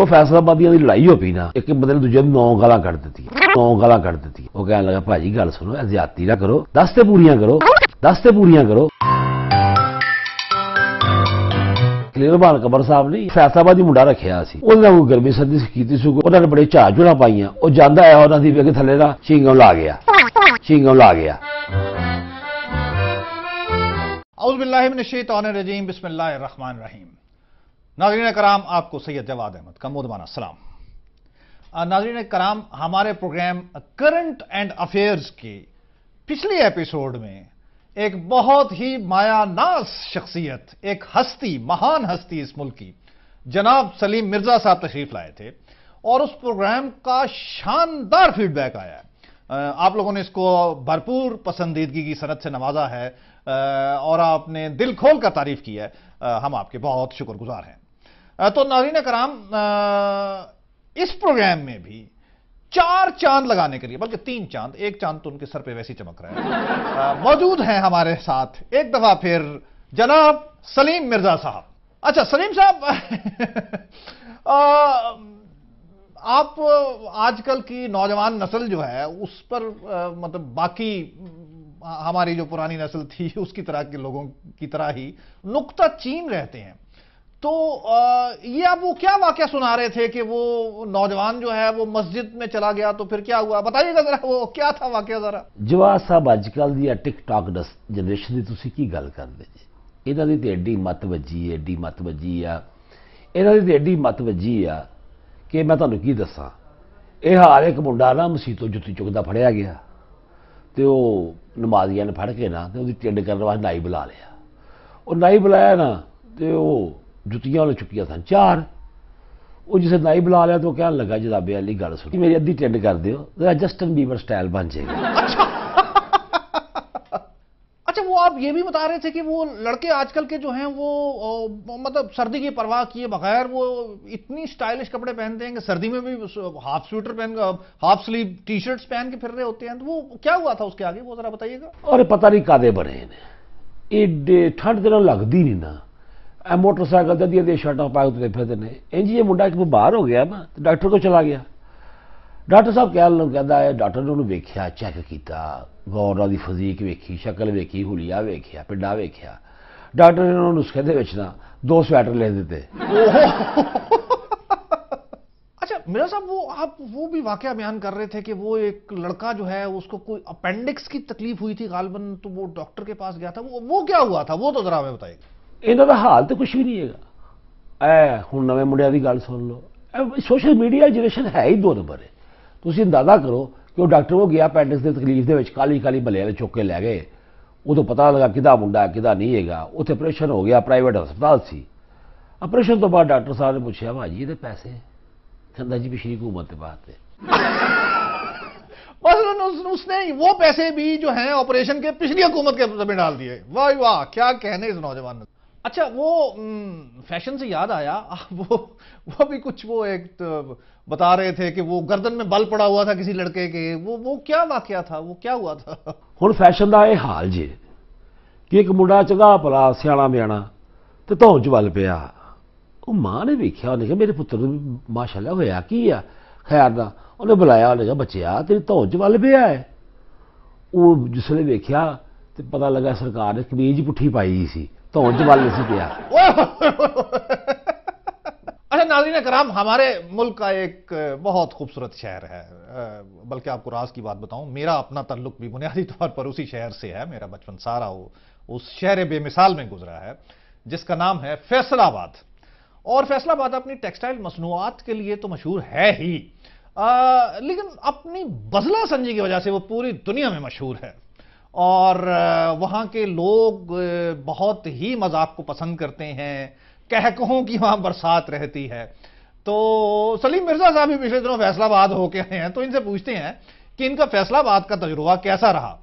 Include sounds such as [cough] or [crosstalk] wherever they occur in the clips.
तो फैसलाबादियों की लड़ाई हो पी ना एक बंद ने दूजे नौ गल कट दी नौ गल कट दी वह कह लगा भाजी गल सुनो एहतियाती ना करो दस से पूरी करो दस से पूरी करो निर्माण कंवर साहब ने फैसलाबाद मुंडा रखा गर्मी सर्दी की बड़े चार चूड़ा पाइया वो आया है उन्होंने वे थले शिंग ला गया शिंग ला गया औ बिल्लाम नशी तौन रजीम बिस्मिल्लाह रहमान रहीम नाजरीन कराम आपको सैयद जवाद अहमद का मोदबाना सलाम नाजरीन कराम हमारे प्रोग्राम करंट एंड अफेयर्स के पिछले एपिसोड में एक बहुत ही मायानास शख्सियत एक हस्ती महान हस्ती इस मुल्क की जनाब सलीम मिर्जा साहब तशरीफ लाए थे और उस प्रोग्राम का शानदार फीडबैक आया है आप लोगों ने इसको भरपूर पसंदीदगी की सनत से नवाजा है और आपने दिल खोल कर तारीफ की है हम आपके बहुत शुक्रगुजार हैं तो नाजीन कराम इस प्रोग्राम में भी चार चांद लगाने के लिए बल्कि तीन चांद एक चांद तो उनके सर पे वैसे ही चमक रहा है मौजूद हैं हमारे साथ एक दफा फिर जनाब सलीम मिर्जा साहब अच्छा सलीम साहब [laughs] आप आजकल की नौजवान नस्ल जो है उस पर आ, मतलब बाकी हमारी जो पुरानी नस्ल थी उसकी तरह के लोगों की तरह ही नुकता चीन रहते हैं तो ये आप वो क्या वाक्य सुना रहे थे कि वो नौजवान जो है वो मस्जिद में चला गया तो फिर क्या हुआ बताइएगा जरा वो क्या था ਵਾਕਿਆ ਜ਼ਰਾ ਜਵਾ ਸਾਹਿਬ ਅੱਜ ਕੱਲ ਦੀ ਆ ਟਿਕਟੌਕ ਜਨਰੇਸ਼ਨ ਦੀ ਤੁਸੀਂ ਕੀ ਗੱਲ ਕਰਦੇ ਜੀ ਇਹਨਾਂ ਦੀ ਤੇ ਐਡੀ ਮਤ ਵੱਜੀ ਐਡੀ ਮਤ ਵੱਜੀ ਆ ਇਹਨਾਂ ਦੀ ਤੇ ਐਡੀ ਮਤ ਵੱਜੀ ਆ ਕਿ ਮੈਂ ਤੁਹਾਨੂੰ ਕੀ ਦੱਸਾਂ ਇਹ ਹਾਰ ਇੱਕ ਮੁੰਡਾ ਨਾ ਮਸੀਤੋਂ ਜੁੱਤੀ ਚੁੱਕਦਾ ਫੜਿਆ ਗਿਆ ਤੇ ਉਹ ਨਮਾਜ਼ੀਆਂ ਨੇ ਫੜ ਕੇ ਨਾ ਤੇ ਉਹਦੀ ਟਿੰਡ ਕਰਨ ਵਾਸਤੇ ਨਾਈ ਬੁਲਾ ਲਿਆ ਉਹ ਨਾਈ ਬੁਲਾਇਆ ਨਾ ਤੇ ਉਹ जुतियां उन्हें चुकिया सन चार वो जिसे नाई बुला लिया तो कह लगा ਜਨਾਬੇ वाली गल सुन मेरी अद्धी टेंड कर दियो ਜਰਾ बीबर स्टाइल बन जाएगा अच्छा अच्छा वो आप ये भी बता रहे थे कि वो लड़के आजकल के जो हैं वो ओ, मतलब सर्दी की परवाह किए बगैर वो इतनी स्टाइलिश कपड़े पहनते हैं कि सर्दी में भी हाफ स्वेटर पहन हाफ स्लीव टी शर्ट्स पहन के फिर रहे होते हैं तो वो क्या हुआ था उसके आगे वो जरा बताइएगा अरे पता नहीं कादे बने एडे ठंड तेरा लगती नहीं ना मोटरसाइकिल तो अधी शर्टा पाए उतरे फिरते हैं इंज ये मुंडा एक बीमार हो गया ना तो डॉक्टर को चला गया डॉक्टर साहब ਕਹਿਣ कहता है डॉक्टर ने ਨੇ ਉਹਨੂੰ ਵੇਖਿਆ किया ਕੀਤਾ ਗੌਰ ਦੀ ਫਜ਼ੀਕ ਵੇਖੀ ਸ਼ਕਲ ਵੇਖੀ ਹੁਲੀਆ ਵੇਖਿਆ ਪਿੰਡਾ ਵੇਖਿਆ ਡਾਕਟਰ ਨੇ ਉਹਨੂੰ ਨੁਸਖੇ दो स्वैटर ले ਦੋ [laughs] अच्छा मेरा साहब वो आप वो भी वाक्य बयान कर रहे थे कि वो एक लड़का जो है उसको कोई अपेंडिक्स की तकलीफ हुई थी गालबन तो वो डॉक्टर के पास गया था वो वो क्या हुआ था वो तो ज़रा हमें बताइए इन्हों का हाल तो कुछ भी नहीं है ए हूँ नवे मुंडिया की गल सुन लो सोशल मीडिया जनरेशन है ही दो नंबर है तुम अंदाजा करो कि डॉक्टर वो गया पेंडिस की तकलीफ काली काली मल्ले चुके लै गए उदो पता लगा कि मुंडा कि नहीं है उत्तर ऑपरेशन हो गया प्राइवेट हस्पताल से ऑपरेशन तो बाद डॉक्टर साहब ने पूछा भाजी ये पैसे कहता जी पिछली हुकूमत के पास [laughs] बस उसने वो पैसे भी जो हैं ऑपरेशन के पिछली हुकूमत के में डाल दिए वाह वाह क्या कहने इस नौजवान ने अच्छा वो फैशन से याद आया [laughs] वो वो भी कुछ वो एक तो बता रहे थे कि वो गर्दन में बल पड़ा हुआ था किसी लड़के के वो वो क्या ਵਾਕਿਆ था वो क्या हुआ था ਹੁਣ [laughs] फैशन ਦਾ ਇਹ ਹਾਲ ਜੀ ਕਿ ਇੱਕ ਮੁੰਡਾ ਚੰਗਾ ਭਲਾ ਸਿਆਣਾ ਮਿਆਣਾ ਤੇ ਧੌਂ ਚ ਵੱਲ ਪਿਆ ਉਹ ਮਾਂ ਨੇ ਵੇਖਿਆ ਉਹਨੇ ਕਿਹਾ ਮੇਰੇ ਪੁੱਤਰ ਨੂੰ ਮਾਸ਼ਾਅੱਲਾ ਹੋਇਆ ਕੀ ਆ ਖੈਰ ਦਾ ਉਹਨੇ ਬੁਲਾਇਆ ਉਹਨੇ ਕਿਹਾ ਬੱਚਿਆ ਤੇਰੀ ਧੌਂ ਚ ਵੱਲ ਪਿਆ ਹੈ ਉਹ ਜਿਸਨੇ ਵੇਖਿਆ ਤੇ ਪਤਾ ਲੱਗਾ ਸਰਕਾਰ ਨੇ ਕਮੀਜ਼ ਪੁੱਠੀ ਪਾਈ ਸੀ ਧੌਣ ਜਵਾਲੇ ਸੀ ਪਿਆ अच्छा नाजरीन कराम हमारे मुल्क का एक बहुत खूबसूरत शहर है बल्कि आपको राज की बात बताऊं मेरा अपना तल्लुक भी बुनियादी [laughs] तौर पर उसी शहर से है मेरा बचपन सारा वो उस शहर बेमिसाल में गुजरा है जिसका नाम है फैसलाबाद और फैसलाबाद अपनी टेक्सटाइल मसनूआत के लिए तो मशहूर है ही आ, लेकिन अपनी बजला संजी की वजह से वो पूरी दुनिया में मशहूर है और वहाँ के लोग बहुत ही मजाक को पसंद करते हैं कहकहों की वहाँ बरसात रहती है तो सलीम मिर्जा साहब भी पिछले दिनों फैसलाबाद होके आए हैं तो इनसे पूछते हैं कि इनका फैसलाबाद का तजुर्बा कैसा रहा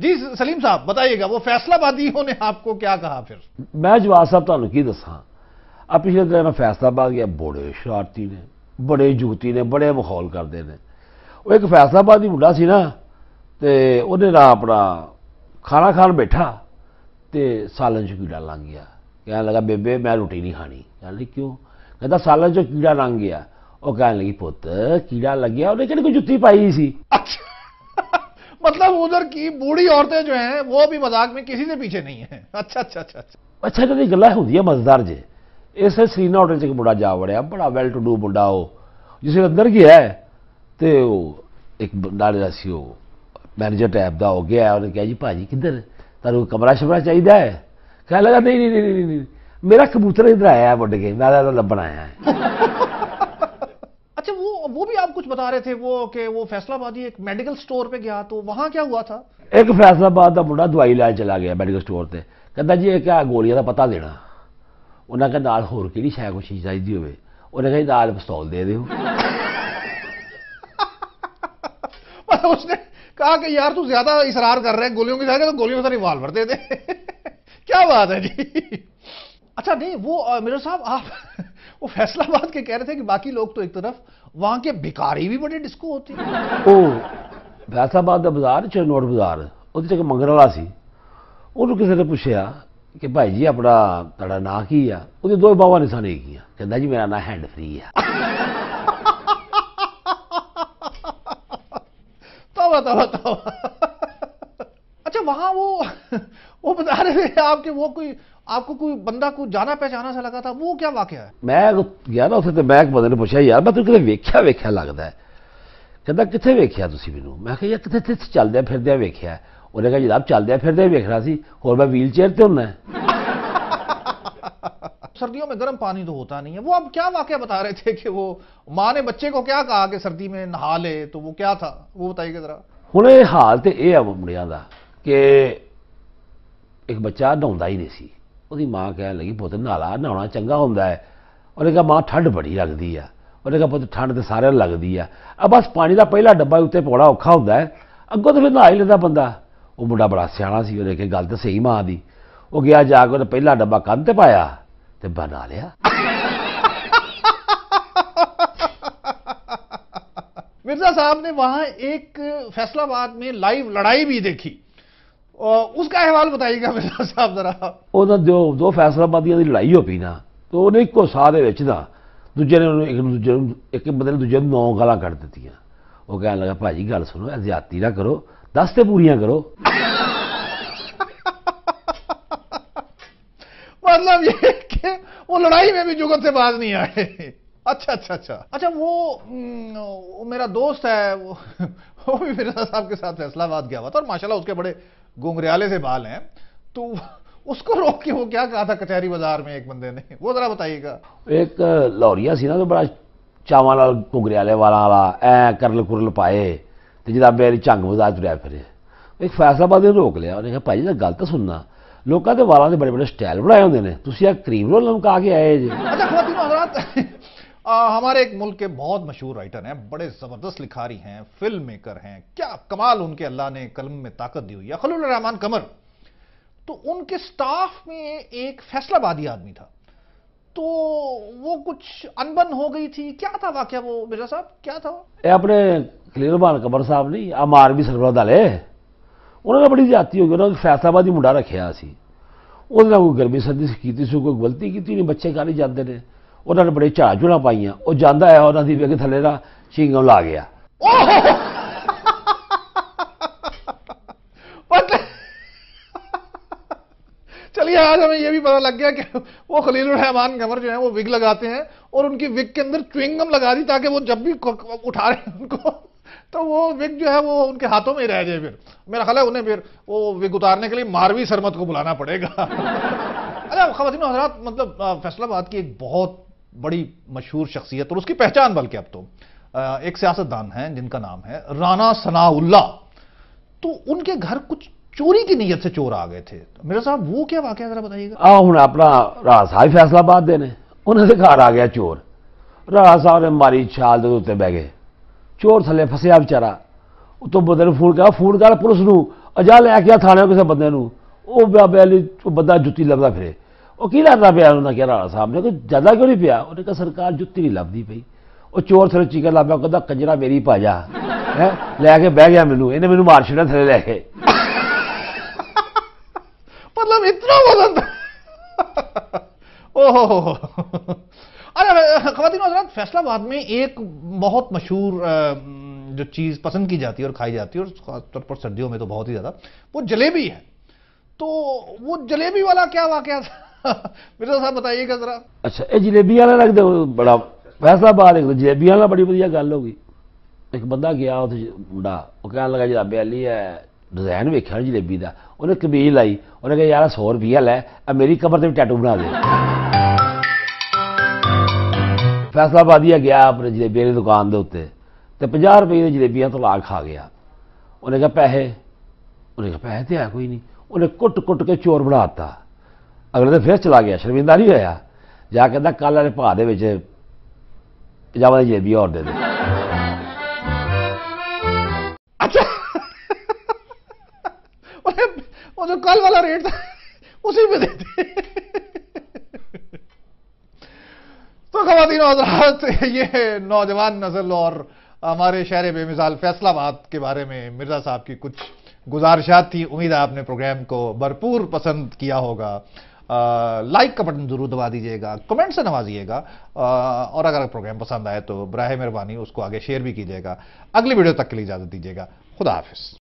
जी सलीम साहब बताइएगा वो फैसलाबादियों ने आपको क्या कहा फिर मैं जवाब साहब तुम की दसा अब पिछले दिन मैं फैसलाबाद गया बड़े शरारती ने बड़े जूती ने बड़े माहौल करते हैं वो एक फैसलाबाद ही मुंडा सी ना तो उन्हें ना अपना खाना खान बैठा तो सालन चो कीड़ा लंघ गया कह लगा बेबे मैं रोटी नहीं खानी कह लगी क्यों कहता सालन चो कीड़ा लंघ गया और कह लगी पुत कीड़ा लग गया उन्हें कहीं जुत्ती पाई सी अच्छा। [laughs] मतलब उधर की बूढ़ी औरतें जो हैं वो भी मजाक में किसी से पीछे नहीं है अच्छा अच्छा अच्छा अच्छा अच्छा तो गल्ला गलत होंगी मजेदार जे इसे सीना होटल से एक मुंडा जा वड़िया बड़ा वेल टू डू मुंडा वो जिसे अंदर गया है तो एक नाले सी टाइप का हो गया उन्हें कहा जी भाजी किधर तुम कमरा शमरा चाहिए है कह लगा नहीं नहीं नहीं नहीं नहीं मेरा कबूतर इधर आया है वुड के मैं लभन आया है अच्छा वो वो भी आप कुछ बता रहे थे वो कि वो फैसलाबाद एक मेडिकल स्टोर पे गया तो वहाँ क्या हुआ था एक फैसलाबाद का मुंडा दवाई लाया चला गया मेडिकल स्टोर से कहता जी एक गोलियां का पता देना उन्हें कहा नाल होर कि शायद कुछ चीज चाहिए होने कहा नाल पिस्तौल दे दू उसने कहा कि यार तू ज्यादा इसरार कर रहे हैं गोलियों की तो गोलियों से रिवॉल्वर दे दे [laughs] क्या बात है जी अच्छा नहीं वो मेरे साहब आप [laughs] वो फैसलाबाद के कह रहे थे कि बाकी लोग तो एक तरफ वहां के भिकारी भी बड़े डिस्को होते फैसलाबाद का बाजार चरनोट बाजार उस जगह मंगरवाला से उन्होंने किसी ने पूछा कि भाई जी अपना तड़ा ना की है वो दो बाबा ने सी किया कहना जी मेरा ना हैंड फ्री है [laughs] हुआ था हुआ था अच्छा वहां वो वो बता रहे थे आपके वो कोई आपको कोई बंदा को जाना पहचाना सा लगा था वो क्या ਵਾਕਿਆ ਹੈ ਮੈਂ ਗਿਆ ਨਾ ਉੱਥੇ ਤੇ ਮੈਂ ਇੱਕ ਬੰਦੇ ਨੂੰ ਪੁੱਛਿਆ ਯਾਰ ਮੈਂ ਤੈਨੂੰ ਕਿਤੇ ਵੇਖਿਆ ਵੇਖਿਆ ਲੱਗਦਾ ਹੈ ਕਹਿੰਦਾ ਕਿੱਥੇ ਵੇਖਿਆ ਤੁਸੀਂ ਮੈਨੂੰ ਮੈਂ ਕਿਹਾ ਯਾਰ ਕਿਤੇ ਇੱਥੇ ਚੱਲਦਿਆਂ ਫਿਰਦਿਆਂ ਵੇਖਿਆ ਉਹਨੇ ਕਿਹਾ ਜਨਾਬ ਚੱਲਦਿਆਂ ਫਿਰਦਿਆਂ ਵੇਖ ਰਹਾ ਸੀ ਹੋਰ ਮੈਂ ਵੀਲ ਚੇਅਰ ਤੇ ਹੁੰਨਾ सर्दियों में गर्म पानी तो होता नहीं है वो आप क्या वाक्य बता रहे थे कि वो माँ ने बच्चे को क्या कहा कि सर्दी में नहा ले तो वो क्या था वो बताइएगा जरा ਹੁਣ ਇਹ ਹਾਲ ਤੇ ਇਹ ਆ ਮੁੰਡਿਆਂ ਦਾ ਕਿ ਇੱਕ ਬੱਚਾ ਨਹਾਉਂਦਾ ਹੀ ਨਹੀਂ ਸੀ ਉਹਦੀ ਮਾਂ ਕਹਿਣ ਲੱਗੀ ਪੁੱਤ ਨਾਲਾ ਨਹਾਉਣਾ ਚੰਗਾ ਹੁੰਦਾ ਹੈ ਉਹਨੇ ਕਿਹਾ ਮਾਂ ਠੰਡ ਬੜੀ ਲੱਗਦੀ ਆ ਉਹਨੇ ਕਿਹਾ ਪੁੱਤ ਠੰਡ ਤੇ ਸਾਰਿਆਂ ਨੂੰ ਲੱਗਦੀ ਆ ਆ ਬਸ ਪਾਣੀ ਦਾ ਪਹਿਲਾ ਡੱਬਾ ਉੱਤੇ ਪਾਉਣਾ ਔਖਾ ਹੁੰਦਾ ਹੈ ਅੱਗੋਂ ਤਾਂ ਫਿਰ ਨਹਾ ਹੀ ਲੈਂਦਾ ਬੰਦਾ ਉਹ ਮੁੰਡਾ ਬੜਾ ਸਿਆਣਾ ਸੀ ਉਹਨੇ ਕਿਹਾ ਗੱਲ ਤਾਂ ਸਹੀ ਮਾਂ ਦੀ ਉਹ ਗਿਆ ਜਾ ਕੇ ਉਹਨੇ ਪਹਿਲਾ ਡੱਬਾ ਕੰਨ ਤੇ ਪਾਇਆ तो बना लिया मिर्जा साहब ने वहां एक फैसलाबाद में लाइव लड़ाई भी देखी उसका अहवाल बताइएगा मिर्जा साहब जरा उन्होंने दो दो फैसलाबादियों की लड़ाई हो पी ना तो उन्हें इको साथ बेचना दूजे ने एक दूजे एक बंद ने दूजे नौ गल कह लगा भाजी गल सुनो एहतियाती ना करो दस तो पूरी करो मतलब ये कि वो लड़ाई में भी जुगत से बाज नहीं आए अच्छा अच्छा अच्छा अच्छा वो, हम्म, वो मेरा दोस्त है वो, वो भी मिर्जा साहब के साथ फैसलाबाद गया हुआ था और माशाल्लाह उसके बड़े गुंगरियाले से बाल हैं तो उसको रोक के वो क्या कहा था कचहरी बाजार में एक बंदे ने वो जरा बताइएगा एक लाहौरिया सी ना तो बड़ा चावल ਨਾਲ वाला वाला ਵਾਲਾ करल कुरल पाए तो ਤੇ मेरी झंग ਝੰਗ ਵਜਾ फिर एक फैसलाबाद ने रोक लिया उन्हें कहा भाई जी ਜੀ ਦਾ ਗੱਲ लोगों के वालों के बड़े बड़े स्टैल बनाए होंगे ਨੇ ਤੁਸੀਂ ਆ ਕਰੀਮ ਰੋਲ ਲਮਕਾ ਕੇ ਆਏ ਜੀ अच्छा हजरात [laughs] हमारे एक मुल्क के बहुत मशहूर राइटर हैं बड़े जबरदस्त लिखारी हैं फिल्म मेकर हैं क्या कमाल उनके अल्लाह ने कलम में ताकत दी हुई है खलील रहमान कमर तो उनके स्टाफ में एक फैसलाबादी आदमी था तो वो कुछ अनबन हो गई थी क्या था वाक्य वो मिर्जा साहब क्या था ਇਹ ਆਪਣੇ ਖਲੀਲਬਾਨ ਕਬਰ ਸਾਹਿਬ ਨਹੀਂ ਆ ਮਾਰਵੀ ਸਰਵਰ ਵਾਲੇ ਉਹਨਾਂ ਨਾਲ ਬੜੀ ਜਾਤੀ ਹੋ ਗਈ ਉਹਨਾਂ ਨੇ ਫੈਸਲਾਬਾਦ ਹੀ ਮੁੰਡਾ ਰੱਖਿਆ ਸੀ ਉਹਦੇ ਨਾਲ ਕੋਈ ਗਰਮੀ ਸਰਦੀ ਕੀਤੀ ਸੀ ਕੋਈ ਗਲਤੀ ਕੀਤੀ ਨਹੀਂ ਬੱਚੇ ਕਾਹਲੀ ਜਾਂਦੇ ਨੇ ਉਹਨਾਂ ਨੇ ਬੜੇ ਝਾੜ ਝੁਣਾ ਪਾਈਆਂ ਉਹ ਜਾਂਦਾ ਹੈ ਉਹਨਾਂ ਦੀ ਵੇਖ ਥੱਲੇ ਦਾ ਛਿੰਗਮ ਲਾ ਗਿਆ चलिए आज हमें यह भी पता लग गया कि वो खलील रहमान कमर जो है वो विग लगाते हैं और उनकी विग के अंदर च्विंगम लगा दी ताकि वो जब भी उठा रहे हैं उनको तो वो विग जो है वो उनके हाथों में ही रह जाए फिर मेरा ख्याल है उन्हें फिर वो विग उतारने के लिए मारवी सरमत को बुलाना पड़ेगा [laughs] अरे अच्छा, खातिन हजरात मतलब फैसलाबाद की एक बहुत बड़ी मशहूर शख्सियत और उसकी पहचान बल्कि अब तो एक सियासतदान है जिनका नाम है राना सनाउल्ला तो उनके घर कुछ चोरी की नीयत से चोर आ गए थे मेरा साहब वो क्या वाक्य जरा बताइएगा हाँ अपना राज साहब फैसलाबाद देने उन्हें घर आ गया चोर राज साहब ने मारी छाल दो बह गए ਚੋਰ ਥੱਲੇ ਫਸਿਆ ਵਿਚਾਰਾ ਉਹ ਤੋਂ ਬੰਦੇ ਨੂੰ ਫੋਨ ਕਰਾ ਫੋਨ ਕਰ ਪੁਲਿਸ ਨੂੰ ਅਜਾ ਲੈ ਕੇ ਆ ਥਾਣੇ ਕਿਸੇ ਬੰਦੇ ਨੂੰ ਉਹ ਬਾਬੇ ਉਹ ਬੰਦਾ ਜੁੱਤੀ ਲੱਭਦਾ ਫਿਰੇ ਉਹ ਕੀ ਲੱਭਦਾ ਪਿਆ ਉਹਨਾਂ ਕਿਹਾ ਰਾਣਾ ਸਾਹਿਬ ਨੇ ਕਿ ਜਿਆਦਾ ਕਿਉਂ ਨਹੀਂ ਪਿਆ ਉਹਨੇ ਕਿਹਾ ਸਰਕਾਰ ਜੁੱਤੀ ਨਹੀਂ ਲੱਭਦੀ ਪਈ ਉਹ ਚੋਰ ਥੱਲੇ ਚੀਕਾ ਲੱਭਿਆ ਕਹਿੰਦਾ ਕੰਜਰਾ ਮੇਰੀ ਭਾਜਾ ਹੈ ਲੈ ਕੇ ਬਹਿ ਗਿਆ ਮੈਨੂੰ ਇਹਨੇ ਮੈਨੂੰ ਮਾਰ ਛੱਡਿਆ ਥੱਲੇ ਲੈ ਕੇ ਮਤਲਬ ਇਤਨਾ ਵਜ਼ਨ ਓਹ ਹੋ ਹੋ खातन खातिन फैसला फैसलाबाद में एक बहुत मशहूर जो चीज़ पसंद की जाती है और खाई जाती है और खासतौर पर सर्दियों में तो बहुत ही ज़्यादा वो जलेबी है तो वो जलेबी वाला क्या वाक्य था [laughs] मिर्जा साहब बताइएगा ज़रा अच्छा ये जलेबी वाला रख दो बड़ा फैसलाबाद एक जलेबी वाला बड़ी बढ़िया गल होगी एक बंदा गया उ मुंडा वो कह लगा जलाबे आली है डिजाइन वेख्या जलेबी का उन्हें कमीज लाई उन्हें कहा यार सौ रुपया लै मेरी कमर से भी टैटू बना दे फैसला पा दिया गया अपने जलेबिया दुकान के उत्ते तो पाँह रुपये ने जलेबिया तो ला खा गया उन्हें कहा पैसे उन्हें कहा पैसे तो है कोई नहीं उन्हें कुट कुट के चोर बनाता अगले दिन फिर चला गया शर्मिंदा नहीं हो जा कल आने भा दे पजावा जलेबिया और दे अच्छा कल वाला रेट उसी में दे तो खातिन हजरात [laughs] ये नौजवान नजल और हमारे शहर बेमिसाल फैसलाबाद के बारे में मिर्जा साहब की कुछ गुजारिशात थी उम्मीद है आपने प्रोग्राम को भरपूर पसंद किया होगा आ, लाइक का बटन जरूर दबा दीजिएगा कमेंट से नवाजिएगा और अगर प्रोग्राम पसंद आए तो बरह मेहरबानी उसको आगे शेयर भी कीजिएगा अगली वीडियो तक के लिए इजाज़त दीजिएगा खुदा हाफिज़